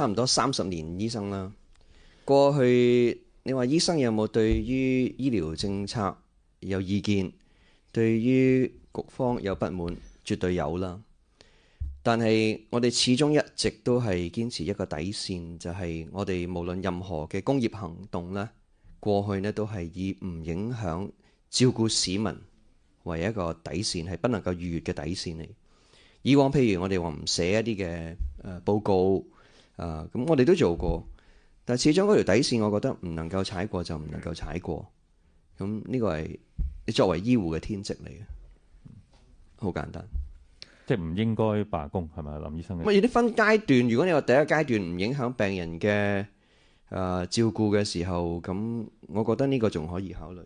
差唔多三十年医生啦。过去你话医生有冇对于医疗政策有意见，对于局方有不满，绝对有啦。但系我哋始终一直都系坚持一个底线，就系我哋无论任何嘅工业行动咧，过去咧都系以唔影响照顾市民为一个底线，系不能够逾越嘅底线嚟。以往譬如我哋话唔写一啲嘅诶报告。啊，咁我哋都做過，但始終嗰條底線，我覺得唔能夠踩過就唔能夠踩過。咁呢個係你作為醫護嘅天職嚟嘅，好簡單。即係唔應該罷工係咪林醫生？喂，有啲分階段。如果你話第一階段唔影響病人嘅啊照顧嘅時候，咁我覺得呢個仲可以考慮。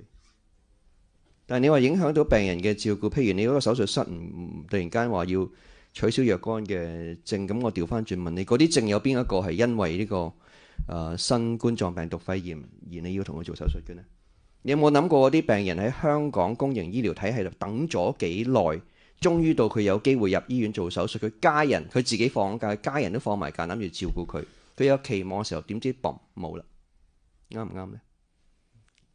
但係你話影響到病人嘅照顧，譬如你嗰個手術室唔突然間話要。取消若干嘅证。咁我調翻轉問你，嗰啲证有邊一個係因為呢個誒新冠病毒肺炎而你要同佢做手術嘅呢？你有冇諗過啲病人喺香港公營醫療體系度等咗幾耐，終於到佢有機會入醫院做手術，佢家人佢自己放假，家人都放埋假，諗住照顧佢，佢有期望嘅時候，點知嘣冇啦？啱唔啱呢？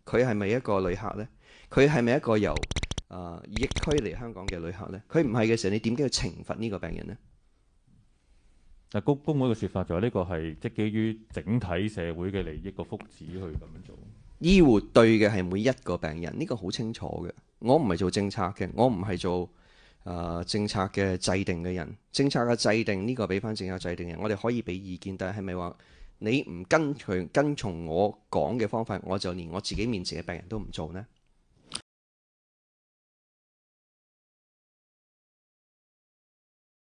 佢係咪一個旅客呢？佢係咪一個由？啊！疫區嚟香港嘅旅客咧，佢唔係嘅時候，你點解要懲罰呢個病人呢？但公公務嘅説法就係呢個係基於整體社會嘅利益個福祉去咁樣做。醫護對嘅係每一個病人，呢個好清楚嘅。我唔係做政策嘅，我唔係做啊政策嘅制定嘅人。政策嘅制定呢個俾翻政府制定嘅，我哋可以俾意見，但係係咪話你唔跟隨跟從我講嘅方法，我就連我自己面前嘅病人都唔做呢？